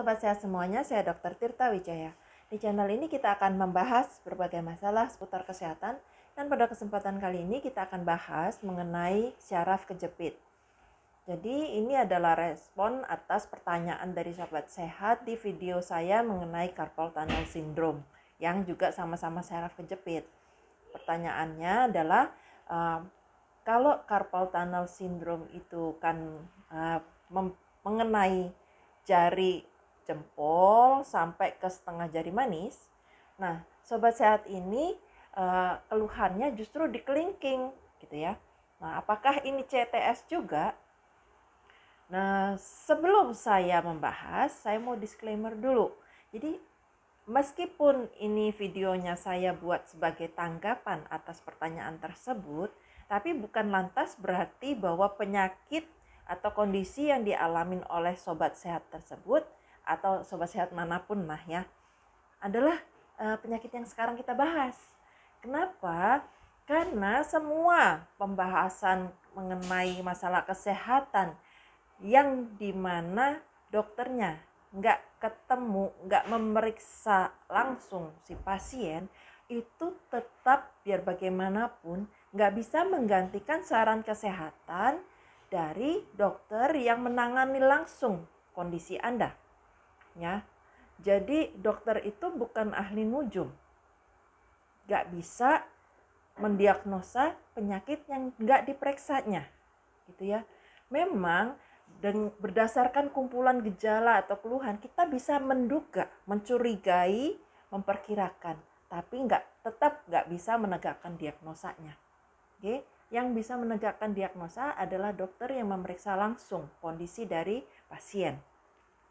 sobat sehat semuanya, saya Dr. Tirta Wijaya. Di channel ini kita akan membahas berbagai masalah seputar kesehatan dan pada kesempatan kali ini kita akan bahas mengenai syaraf kejepit. Jadi ini adalah respon atas pertanyaan dari Sobat sehat di video saya mengenai carpal tunnel syndrome yang juga sama-sama syaraf kejepit. Pertanyaannya adalah eh, kalau carpal tunnel syndrome itu kan eh, mengenai jari jempol sampai ke setengah jari manis. Nah, sobat sehat ini uh, keluhannya justru di kelingking gitu ya. Nah, apakah ini CTS juga? Nah, sebelum saya membahas, saya mau disclaimer dulu. Jadi, meskipun ini videonya saya buat sebagai tanggapan atas pertanyaan tersebut, tapi bukan lantas berarti bahwa penyakit atau kondisi yang dialami oleh sobat sehat tersebut atau sobat sehat manapun mah ya adalah uh, penyakit yang sekarang kita bahas. Kenapa? Karena semua pembahasan mengenai masalah kesehatan yang dimana dokternya nggak ketemu, nggak memeriksa langsung si pasien itu tetap biar bagaimanapun nggak bisa menggantikan saran kesehatan dari dokter yang menangani langsung kondisi Anda ya. Jadi dokter itu bukan ahli nujum. Gak bisa mendiagnosa penyakit yang gak diperiksanya, Gitu ya. Memang dan berdasarkan kumpulan gejala atau keluhan kita bisa menduga, mencurigai, memperkirakan, tapi nggak tetap nggak bisa menegakkan diagnosanya. Oke, yang bisa menegakkan diagnosa adalah dokter yang memeriksa langsung kondisi dari pasien.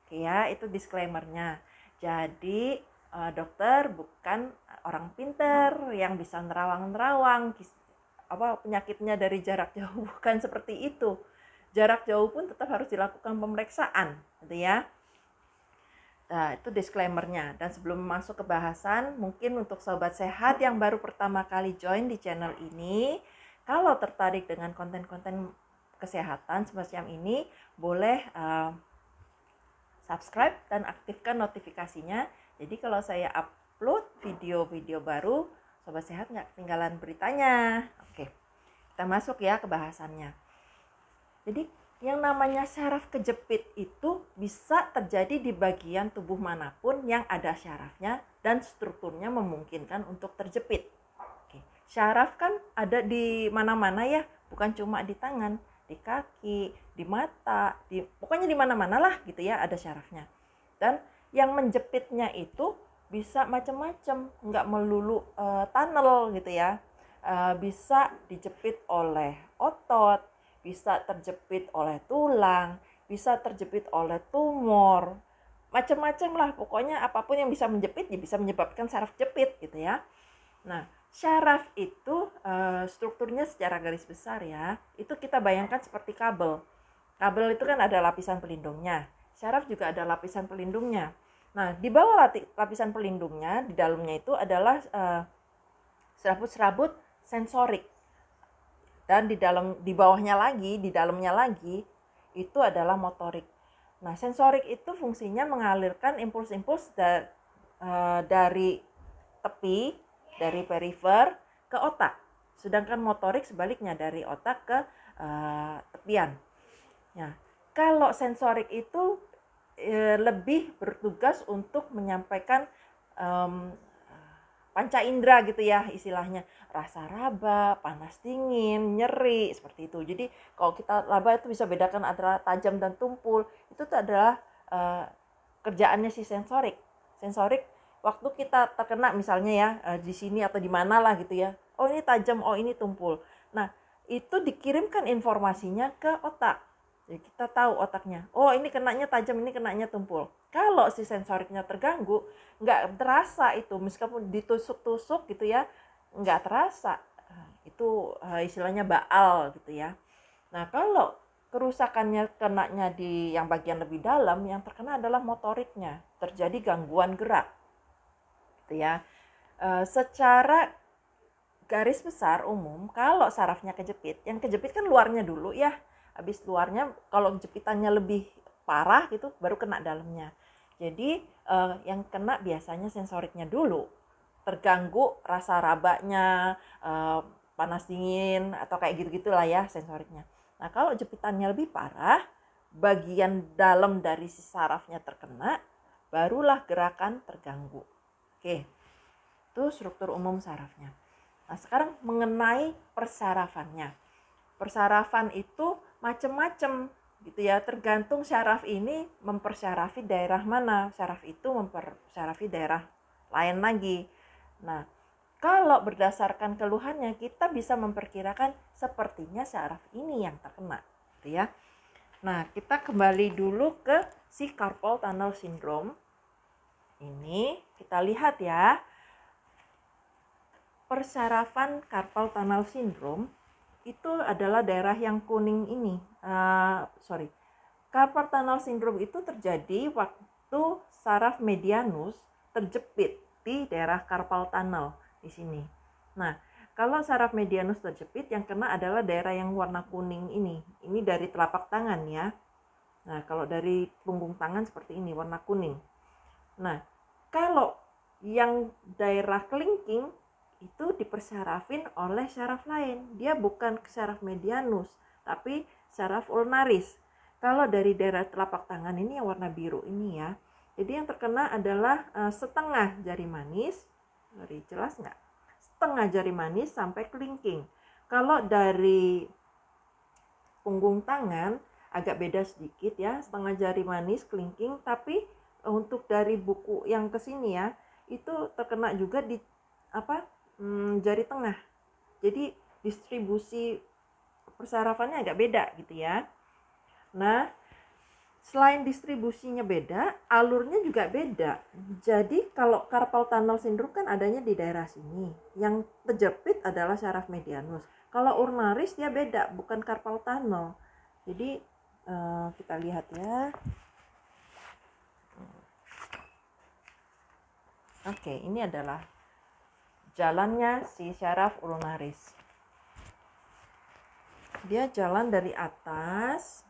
Oke ya, itu disclaimernya. Jadi eh, dokter bukan orang pinter yang bisa nerawang-nerawang apa penyakitnya dari jarak jauh bukan seperti itu. Jarak jauh pun tetap harus dilakukan pemeriksaan, gitu ya. Nah, itu disclaimernya. Dan sebelum masuk ke bahasan, mungkin untuk sobat sehat yang baru pertama kali join di channel ini, kalau tertarik dengan konten-konten kesehatan semacam ini, boleh uh, subscribe dan aktifkan notifikasinya. Jadi kalau saya upload video-video baru, Sobat Sehat nggak ketinggalan beritanya. Oke, kita masuk ya ke bahasannya. Jadi yang namanya syaraf kejepit itu bisa terjadi di bagian tubuh manapun yang ada syarafnya dan strukturnya memungkinkan untuk terjepit. Oke. Syaraf kan ada di mana-mana ya, bukan cuma di tangan di kaki, di mata, di pokoknya di mana-mana lah gitu ya ada syarafnya. Dan yang menjepitnya itu bisa macam-macam, nggak melulu uh, tunnel gitu ya. Uh, bisa dijepit oleh otot, bisa terjepit oleh tulang, bisa terjepit oleh tumor, macam-macam lah pokoknya apapun yang bisa menjepit ya bisa menyebabkan saraf jepit gitu ya. Nah, Syaraf itu eh, strukturnya secara garis besar ya. Itu kita bayangkan seperti kabel. Kabel itu kan ada lapisan pelindungnya. Syaraf juga ada lapisan pelindungnya. Nah, di bawah lapisan pelindungnya, di dalamnya itu adalah eh, serabut-serabut sensorik. Dan di dalam di bawahnya lagi, di dalamnya lagi itu adalah motorik. Nah, sensorik itu fungsinya mengalirkan impuls-impuls da, eh, dari tepi dari perifer ke otak. Sedangkan motorik sebaliknya dari otak ke uh, tepian. Nah, kalau sensorik itu e, lebih bertugas untuk menyampaikan um, panca indera gitu ya istilahnya rasa raba panas dingin nyeri seperti itu jadi kalau kita laba itu bisa bedakan antara tajam dan tumpul itu adalah uh, kerjaannya si sensorik sensorik waktu kita terkena misalnya ya eh, di sini atau di mana lah gitu ya oh ini tajam oh ini tumpul nah itu dikirimkan informasinya ke otak jadi ya, kita tahu otaknya oh ini kenanya tajam ini kenanya tumpul kalau si sensoriknya terganggu nggak terasa itu meskipun ditusuk-tusuk gitu ya nggak terasa nah, itu eh, istilahnya baal gitu ya nah kalau kerusakannya kenanya di yang bagian lebih dalam yang terkena adalah motoriknya terjadi gangguan gerak Gitu ya. E, secara garis besar umum kalau sarafnya kejepit, yang kejepit kan luarnya dulu ya. Habis luarnya kalau jepitannya lebih parah gitu baru kena dalamnya. Jadi e, yang kena biasanya sensoriknya dulu. Terganggu rasa rabaknya, e, panas dingin atau kayak gitu-gitulah ya sensoriknya. Nah, kalau jepitannya lebih parah, bagian dalam dari si sarafnya terkena, barulah gerakan terganggu. Oke, itu struktur umum sarafnya. Nah, sekarang mengenai persarafannya. Persarafan itu macam-macam gitu ya, tergantung saraf ini mempersyarafi daerah mana. Saraf itu mempersyarafi daerah lain lagi. Nah, kalau berdasarkan keluhannya kita bisa memperkirakan sepertinya saraf ini yang terkena, gitu ya. Nah, kita kembali dulu ke si carpal tunnel syndrome ini kita lihat ya. Persarafan carpal tunnel syndrome itu adalah daerah yang kuning ini. Uh, sorry, carpal tunnel syndrome itu terjadi waktu saraf medianus terjepit di daerah carpal tunnel di sini. Nah, kalau saraf medianus terjepit, yang kena adalah daerah yang warna kuning ini. Ini dari telapak tangan ya. Nah, kalau dari punggung tangan seperti ini, warna kuning. Nah, kalau yang daerah kelingking itu dipersyarafin oleh syaraf lain. Dia bukan syaraf medianus, tapi syaraf ulnaris. Kalau dari daerah telapak tangan ini yang warna biru ini ya. Jadi yang terkena adalah eh, setengah jari manis, sorry jelas nggak? Setengah jari manis sampai kelingking. Kalau dari punggung tangan agak beda sedikit ya, setengah jari manis kelingking, tapi untuk dari buku yang kesini ya itu terkena juga di apa hmm, jari tengah jadi distribusi persarafannya agak beda gitu ya nah selain distribusinya beda alurnya juga beda jadi kalau carpal tunnel syndrome kan adanya di daerah sini yang terjepit adalah saraf medianus kalau urnaris dia beda bukan carpal tunnel jadi eh, kita lihat ya Oke, ini adalah jalannya si syaraf ulnaris. Dia jalan dari atas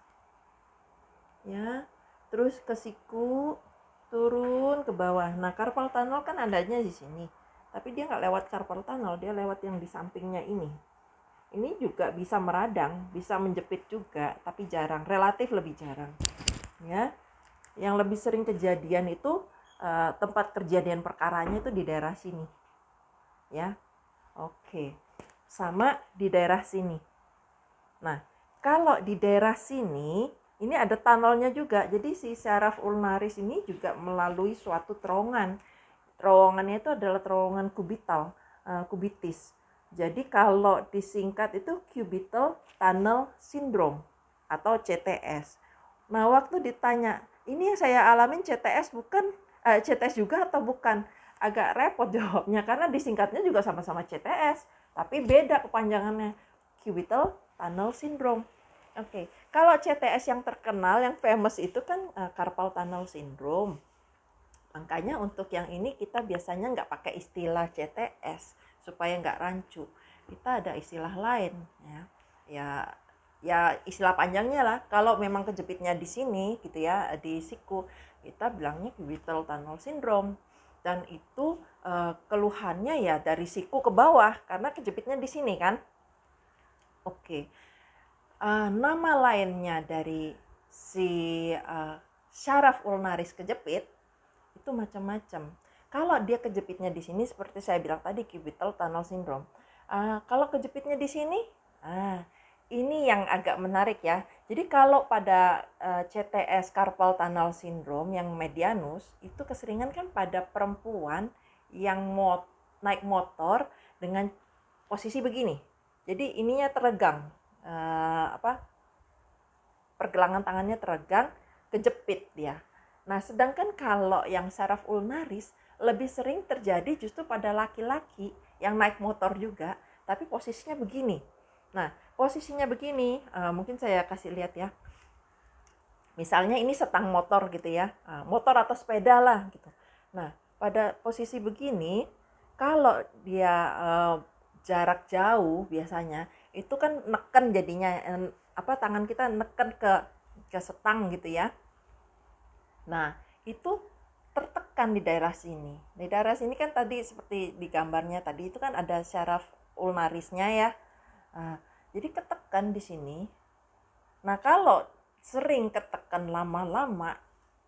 ya, terus ke siku, turun ke bawah. Nah, carpal tunnel kan adanya di sini. Tapi dia nggak lewat carpal tunnel, dia lewat yang di sampingnya ini. Ini juga bisa meradang, bisa menjepit juga, tapi jarang, relatif lebih jarang. Ya. Yang lebih sering kejadian itu uh, tempat kejadian perkaranya itu di daerah sini. Ya. Oke. Sama di daerah sini. Nah, kalau di daerah sini ini ada tunnelnya juga. Jadi si saraf ulnaris ini juga melalui suatu terowongan. Terowongannya itu adalah terowongan kubital, eh, kubitis. Jadi kalau disingkat itu cubital tunnel syndrome atau CTS. Nah, waktu ditanya, ini yang saya alamin CTS bukan eh, CTS juga atau bukan? Agak repot jawabnya karena disingkatnya juga sama-sama CTS, tapi beda kepanjangannya cubital tunnel syndrome. Oke, okay. kalau CTS yang terkenal, yang famous itu kan uh, carpal tunnel syndrome. Makanya untuk yang ini kita biasanya nggak pakai istilah CTS supaya nggak rancu. Kita ada istilah lain ya. Ya ya istilah panjangnya lah. Kalau memang kejepitnya di sini gitu ya di siku kita bilangnya cubital tunnel syndrome dan itu uh, keluhannya ya dari siku ke bawah karena kejepitnya di sini kan oke okay. uh, eh, nama lainnya dari si uh, eh, syaraf ulnaris kejepit itu macam-macam kalau dia kejepitnya di sini seperti saya bilang tadi cubital tunnel syndrome uh, kalau kejepitnya di sini uh, ini yang agak menarik ya jadi kalau pada eh, CTS carpal tunnel syndrome yang medianus itu keseringan kan pada perempuan yang mot naik motor dengan posisi begini. Jadi ininya teregang eh, apa pergelangan tangannya teregang, kejepit dia. Nah, sedangkan kalau yang saraf ulnaris lebih sering terjadi justru pada laki-laki yang naik motor juga, tapi posisinya begini. Nah, posisinya begini uh, mungkin saya kasih lihat ya misalnya ini setang motor gitu ya uh, motor atau sepeda lah gitu nah pada posisi begini kalau dia uh, jarak jauh biasanya itu kan neken jadinya eh, apa tangan kita neken ke ke setang gitu ya nah itu tertekan di daerah sini di daerah sini kan tadi seperti di gambarnya tadi itu kan ada syaraf ulnarisnya ya nah, jadi ketekan di sini nah kalau sering ketekan lama-lama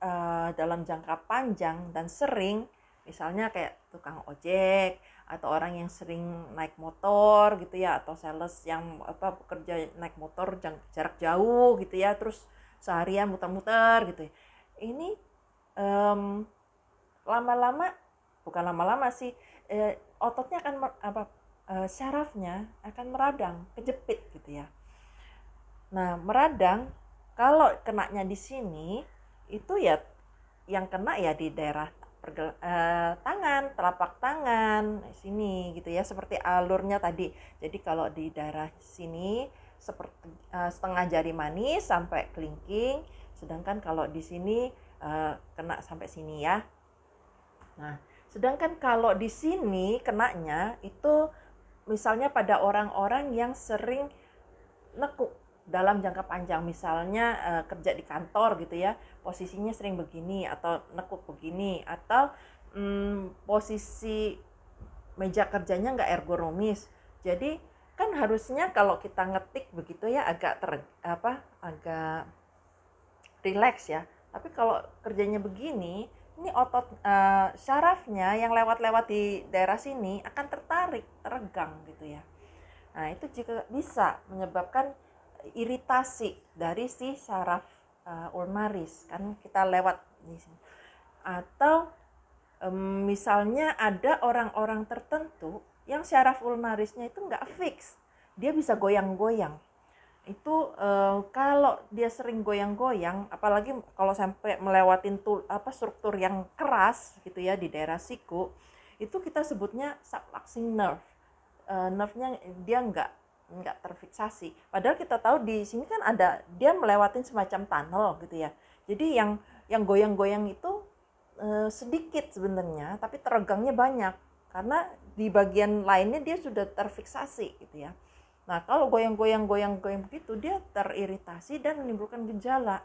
uh, dalam jangka panjang dan sering misalnya kayak tukang ojek atau orang yang sering naik motor gitu ya atau sales yang apa pekerja naik motor jang jarak jauh gitu ya terus seharian muter-muter gitu ya. ini um, lama-lama bukan lama-lama sih eh, ototnya akan apa e, syarafnya akan meradang, kejepit gitu ya. Nah, meradang kalau kenaknya di sini itu ya yang kena ya di daerah pergel, eh, tangan, telapak tangan sini gitu ya, seperti alurnya tadi. Jadi kalau di daerah sini seperti eh, setengah jari manis sampai kelingking, sedangkan kalau di sini kena sampai sini ya. Nah, sedangkan kalau di sini kenaknya itu misalnya pada orang-orang yang sering nekuk dalam jangka panjang misalnya uh, kerja di kantor gitu ya posisinya sering begini atau nekuk begini atau mm, posisi meja kerjanya nggak ergonomis jadi kan harusnya kalau kita ngetik begitu ya agak ter apa agak relax ya tapi kalau kerjanya begini ini otot uh, syarafnya yang lewat-lewat di daerah sini akan tertarik, teregang gitu ya. Nah, itu jika bisa menyebabkan iritasi dari si saraf uh, eh, ulnaris kan kita lewat di sini. Atau um, misalnya ada orang-orang tertentu yang syaraf ulnarisnya itu nggak fix, dia bisa goyang-goyang itu uh, kalau dia sering goyang-goyang apalagi kalau sampai melewatin tul, apa struktur yang keras gitu ya di daerah siku itu kita sebutnya subluxing nerve uh, nerve-nya dia nggak nggak terfiksasi padahal kita tahu di sini kan ada dia melewatin semacam tunnel gitu ya jadi yang yang goyang-goyang itu uh, sedikit sebenarnya tapi teregangnya banyak karena di bagian lainnya dia sudah terfiksasi gitu ya Nah, kalau goyang-goyang goyang-goyang begitu dia teriritasi dan menimbulkan gejala.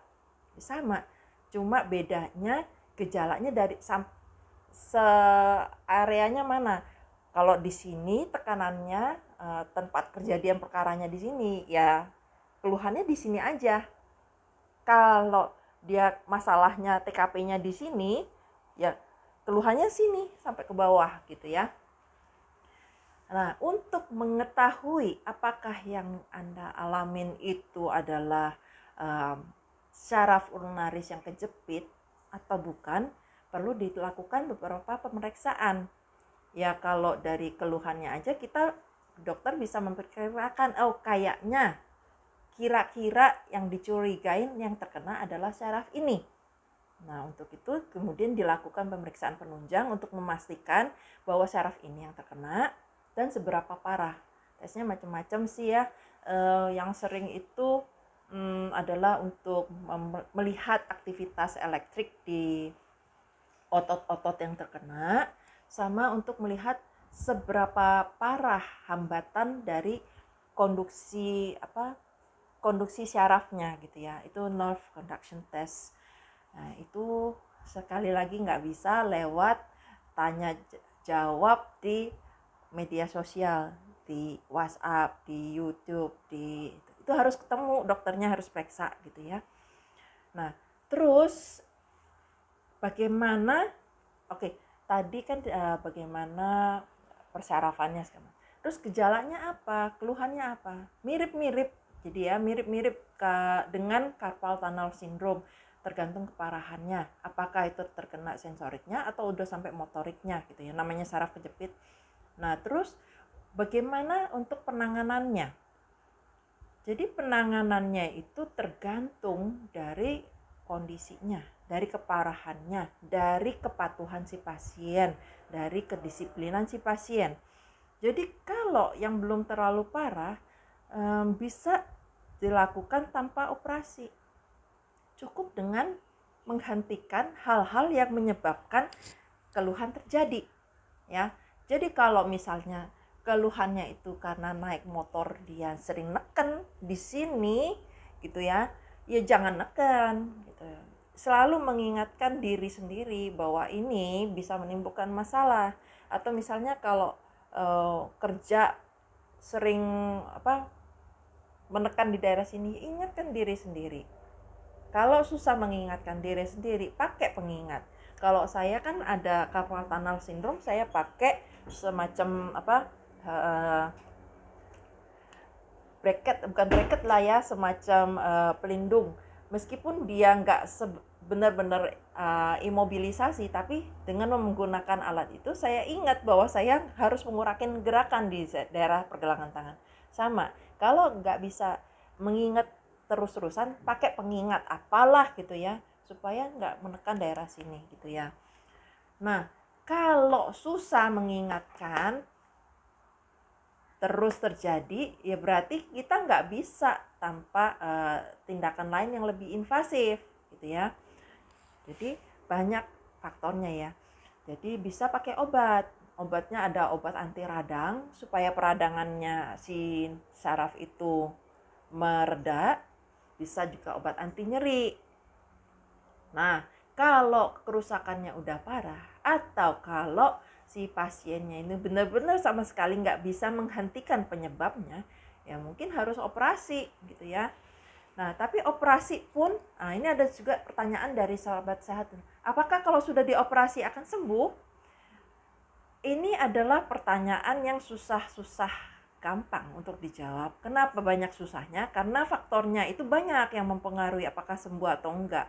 Sama, cuma bedanya gejalanya dari se areanya mana. Kalau di sini tekanannya eh, tempat kejadian perkaranya di sini ya keluhannya di sini aja. Kalau dia masalahnya TKP-nya di sini ya keluhannya sini sampai ke bawah gitu ya. Nah, untuk mengetahui apakah yang Anda alamin itu adalah um, saraf urinaris yang kejepit atau bukan, perlu dilakukan beberapa pemeriksaan. Ya, kalau dari keluhannya aja kita dokter bisa memperkirakan, oh kayaknya kira-kira yang dicurigain yang terkena adalah saraf ini. Nah, untuk itu kemudian dilakukan pemeriksaan penunjang untuk memastikan bahwa saraf ini yang terkena dan seberapa parah. Tesnya macam-macam sih ya. E, yang sering itu hmm, adalah untuk melihat aktivitas elektrik di otot-otot yang terkena sama untuk melihat seberapa parah hambatan dari konduksi apa konduksi syarafnya gitu ya itu nerve conduction test nah itu sekali lagi nggak bisa lewat tanya jawab di media sosial di WhatsApp, di YouTube, di itu harus ketemu dokternya harus periksa gitu ya. Nah, terus bagaimana oke, okay, tadi kan uh, bagaimana persarafannya sekarang. Terus gejalanya apa? Keluhannya apa? Mirip-mirip. Jadi ya mirip-mirip dengan carpal tunnel syndrome tergantung keparahannya apakah itu terkena sensoriknya atau udah sampai motoriknya gitu ya namanya saraf kejepit Nah, terus bagaimana untuk penanganannya? Jadi penanganannya itu tergantung dari kondisinya, dari keparahannya, dari kepatuhan si pasien, dari kedisiplinan si pasien. Jadi kalau yang belum terlalu parah bisa dilakukan tanpa operasi. Cukup dengan menghentikan hal-hal yang menyebabkan keluhan terjadi. Ya, jadi kalau misalnya keluhannya itu karena naik motor dia sering neken di sini gitu ya, ya jangan neken gitu. Selalu mengingatkan diri sendiri bahwa ini bisa menimbulkan masalah atau misalnya kalau uh, kerja sering apa menekan di daerah sini ingatkan diri sendiri kalau susah mengingatkan diri sendiri pakai pengingat kalau saya kan ada carpal tunnel syndrome saya pakai semacam apa uh, bracket bukan bracket lah ya semacam uh, pelindung meskipun dia nggak benar-benar uh, imobilisasi tapi dengan menggunakan alat itu saya ingat bahwa saya harus mengurangi gerakan di daerah pergelangan tangan sama kalau nggak bisa mengingat terus-terusan pakai pengingat apalah gitu ya supaya nggak menekan daerah sini gitu ya nah kalau susah mengingatkan, terus terjadi, ya berarti kita nggak bisa tanpa uh, tindakan lain yang lebih invasif, gitu ya. Jadi banyak faktornya ya. Jadi bisa pakai obat. Obatnya ada obat anti radang supaya peradangannya si saraf itu mereda. Bisa juga obat anti nyeri. Nah, kalau kerusakannya udah parah, atau kalau si pasiennya ini benar-benar sama sekali nggak bisa menghentikan penyebabnya ya mungkin harus operasi gitu ya nah tapi operasi pun nah ini ada juga pertanyaan dari sahabat sehat apakah kalau sudah dioperasi akan sembuh ini adalah pertanyaan yang susah-susah gampang untuk dijawab kenapa banyak susahnya karena faktornya itu banyak yang mempengaruhi apakah sembuh atau enggak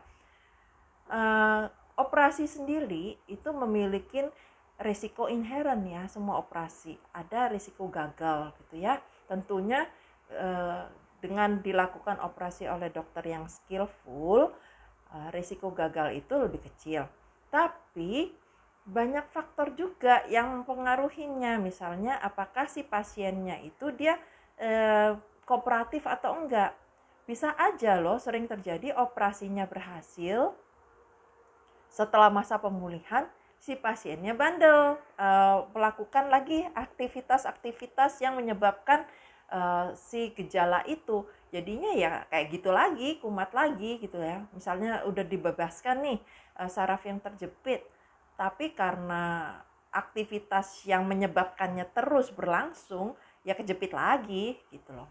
eh, operasi sendiri itu memiliki risiko inherent ya semua operasi ada risiko gagal gitu ya tentunya eh, dengan dilakukan operasi oleh dokter yang skillful eh, risiko gagal itu lebih kecil tapi banyak faktor juga yang mempengaruhinya misalnya apakah si pasiennya itu dia eh, kooperatif atau enggak bisa aja loh sering terjadi operasinya berhasil setelah masa pemulihan, si pasiennya bandel uh, melakukan lagi aktivitas-aktivitas yang menyebabkan uh, si gejala itu jadinya ya kayak gitu lagi kumat lagi gitu ya misalnya udah dibebaskan nih eh, saraf yang terjepit tapi karena aktivitas yang menyebabkannya terus berlangsung ya kejepit lagi gitu loh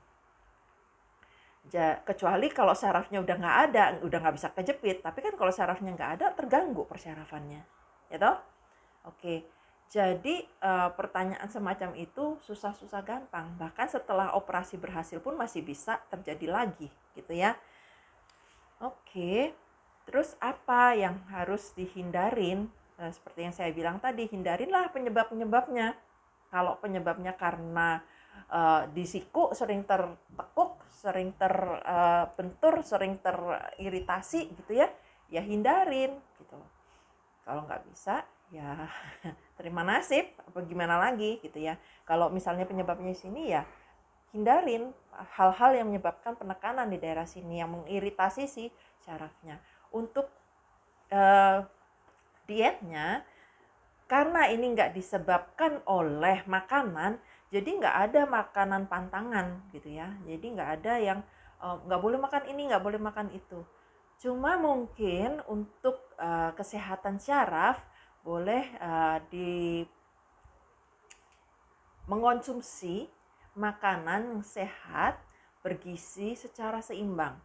Ja, kecuali kalau sarafnya udah nggak ada, udah nggak bisa kejepit. Tapi kan kalau sarafnya nggak ada, terganggu persyarafannya. Ya toh? Oke. Jadi e, pertanyaan semacam itu susah-susah gampang. Bahkan setelah operasi berhasil pun masih bisa terjadi lagi, gitu ya. Oke. Terus apa yang harus dihindarin? Nah, seperti yang saya bilang tadi, hindarinlah penyebab-penyebabnya. Kalau penyebabnya karena e, eh, di sering tertekuk sering terbentur, eh, sering teriritasi gitu ya, ya hindarin gitu. Kalau nggak bisa, ya terima nasib, apa gimana lagi gitu ya. Kalau misalnya penyebabnya sini ya hindarin hal-hal yang menyebabkan penekanan di daerah sini yang mengiritasi si syarafnya. Untuk uh, dietnya, karena ini nggak disebabkan oleh makanan, jadi nggak ada makanan pantangan gitu ya jadi nggak ada yang eh, nggak uh, boleh makan ini nggak boleh makan itu cuma mungkin untuk uh, kesehatan syaraf boleh uh, di mengonsumsi makanan yang sehat bergizi secara seimbang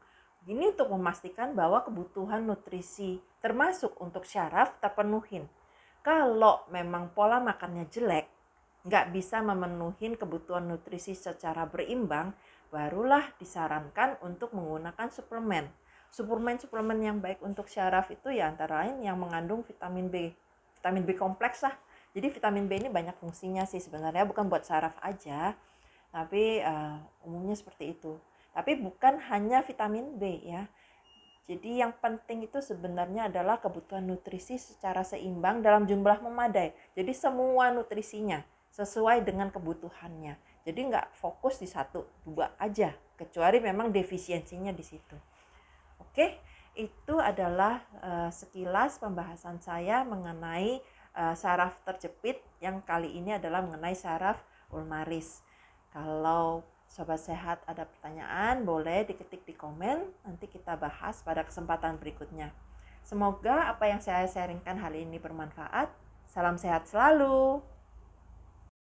ini untuk memastikan bahwa kebutuhan nutrisi termasuk untuk syaraf terpenuhin kalau memang pola makannya jelek nggak bisa memenuhi kebutuhan nutrisi secara berimbang, barulah disarankan untuk menggunakan suplemen. Suplemen-suplemen yang baik untuk syaraf itu ya antara lain yang mengandung vitamin B, vitamin B kompleks lah. Jadi vitamin B ini banyak fungsinya sih sebenarnya bukan buat syaraf aja, tapi uh, umumnya seperti itu. Tapi bukan hanya vitamin B ya. Jadi yang penting itu sebenarnya adalah kebutuhan nutrisi secara seimbang dalam jumlah memadai. Jadi semua nutrisinya, sesuai dengan kebutuhannya. Jadi nggak fokus di satu dua aja, kecuali memang defisiensinya di situ. Oke, itu adalah eh, sekilas pembahasan saya mengenai eh, saraf terjepit yang kali ini adalah mengenai saraf ulnaris. Kalau sobat sehat ada pertanyaan, boleh diketik di komen, nanti kita bahas pada kesempatan berikutnya. Semoga apa yang saya sharingkan hari ini bermanfaat. Salam sehat selalu.